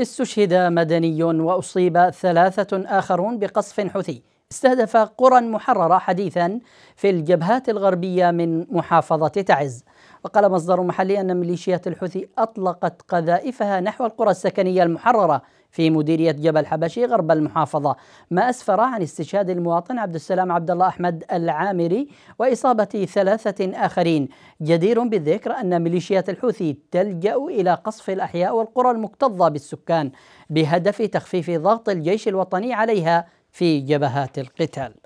استشهد مدني وأصيب ثلاثة آخرون بقصف حوثي استهدف قرى محررة حديثا في الجبهات الغربية من محافظة تعز وقال مصدر محلي أن ميليشيات الحوثي أطلقت قذائفها نحو القرى السكنية المحررة في مديرية جبل حبشي غرب المحافظة ما أسفر عن استشهاد المواطن عبد السلام عبد الله أحمد العامري وإصابة ثلاثة آخرين جدير بالذكر أن ميليشيات الحوثي تلجأ إلى قصف الأحياء والقرى المكتظة بالسكان بهدف تخفيف ضغط الجيش الوطني عليها في جبهات القتال